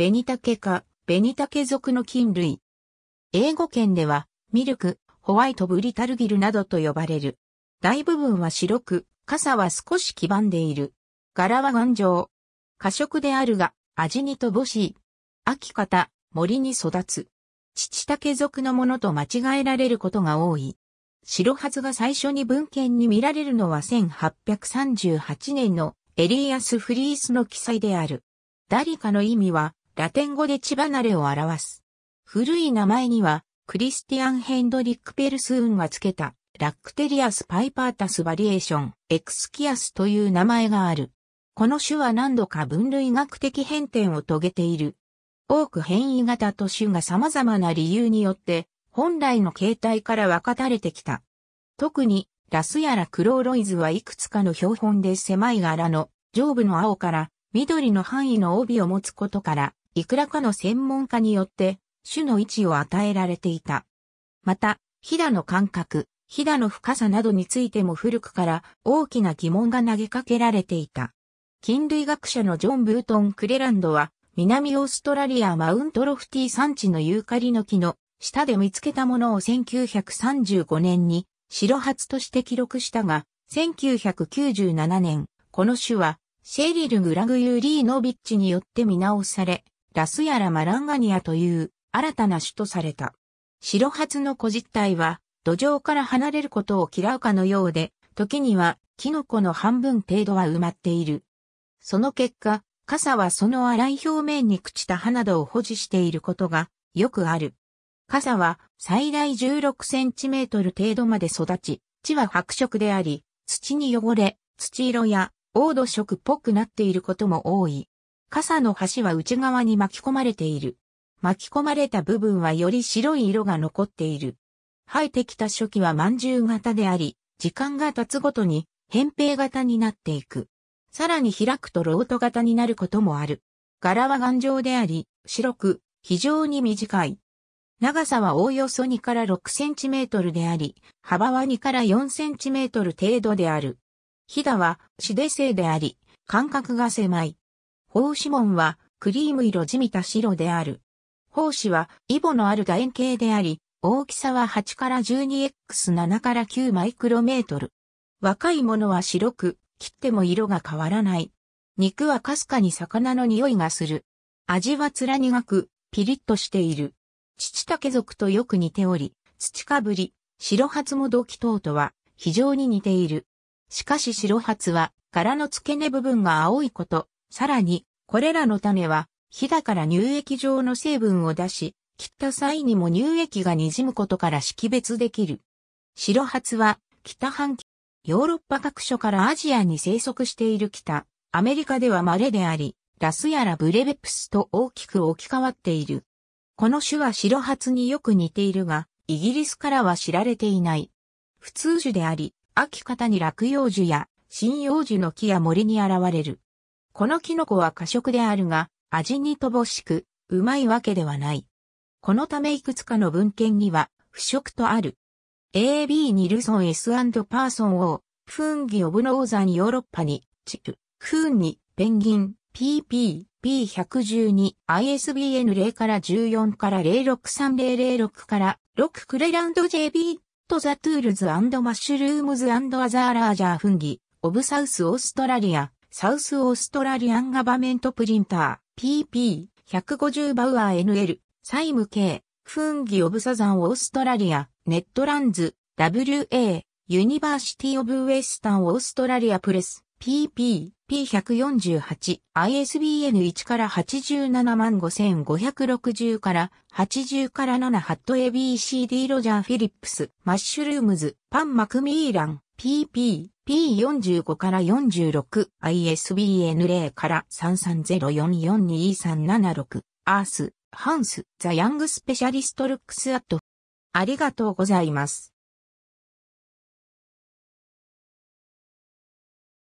ベニタケ科、ベニタケ属の菌類。英語圏では、ミルク、ホワイトブリタルギルなどと呼ばれる。大部分は白く、傘は少し黄ばんでいる。柄は頑丈。過食であるが、味に乏しい。秋方、森に育つ。父竹属のものと間違えられることが多い。白髪が最初に文献に見られるのは1838年のエリアス・フリースの記載である。ダリカの意味はラテン語で血離れを表す。古い名前には、クリスティアン・ヘンドリック・ペルスーンが付けた、ラックテリアス・パイパータス・バリエーション、エクスキアスという名前がある。この種は何度か分類学的変遷を遂げている。多く変異型と種が様々な理由によって、本来の形態から分かたれてきた。特に、ラスやらクローロイズはいくつかの標本で狭い柄の上部の青から緑の範囲の帯を持つことから、いくらかの専門家によって、種の位置を与えられていた。また、ヒダの間隔、ヒダの深さなどについても古くから大きな疑問が投げかけられていた。菌類学者のジョン・ブートン・クレランドは、南オーストラリアマウントロフティ山地のユーカリの木の下で見つけたものを1935年に白髪として記録したが、1997年、この種はシェリル・グラグユー・リーノビッチによって見直され、ラスヤラマランガニアという新たな種とされた。白髪の小実体は土壌から離れることを嫌うかのようで、時にはキノコの半分程度は埋まっている。その結果、傘はその粗い表面に朽ちた葉などを保持していることがよくある。傘は最大16センチメートル程度まで育ち、地は白色であり、土に汚れ、土色や黄土色っぽくなっていることも多い。傘の端は内側に巻き込まれている。巻き込まれた部分はより白い色が残っている。生えてきた初期は饅頭型であり、時間が経つごとに扁平型になっていく。さらに開くとロート型になることもある。柄は頑丈であり、白く、非常に短い。長さはおおよそ2から6センチメートルであり、幅は2から4センチメートル程度である。ひだは、しで製であり、間隔が狭い。胞子紋はクリーム色地味た白である。胞子はイボのある楕円形であり、大きさは8から 12x7 から9マイクロメートル。若いものは白く、切っても色が変わらない。肉はかすかに魚の匂いがする。味は面苦く、ピリッとしている。父竹族とよく似ており、土かぶり、白髪も土器等とは非常に似ている。しかし白髪は柄の付け根部分が青いこと、さらに、これらの種は、ヒダから乳液状の成分を出し、切った際にも乳液が滲むことから識別できる。白髪は、北半球、ヨーロッパ各所からアジアに生息している北、アメリカでは稀であり、ラスやらブレベプスと大きく置き換わっている。この種は白髪によく似ているが、イギリスからは知られていない。普通種であり、秋方に落葉樹や針葉樹の木や森に現れる。このキノコは過食であるが、味に乏しく、うまいわけではない。このためいくつかの文献には、腐食とある。AB ニルソン S& パーソンを、フンギオブノーザンヨーロッパに、チク、フンに、ペンギン、PP、P112、ISBN 0から14から063006から6クレランド JB とザトゥールズマッシュルームズアザーラージャーフンギ、オブサウスオーストラリア。サウスオーストラリアンガバメントプリンター、PP150 バウアー NL、サイム K、フンギオブサザンオーストラリア、ネットランズ、WA、ユニバーシティオブウェスタンオーストラリアプレス、PP、P148、ISBN1 から87万5560から80から7ハット ABCD ロジャー・フィリップス、マッシュルームズ、パン・マクミーラン、PP45 p から 46ISBN0 から3 3 0 4 4 2 3 7 6アース、ハンス、ザ・ヤング・スペシャリスト・ルックス・アット。ありがとうございます。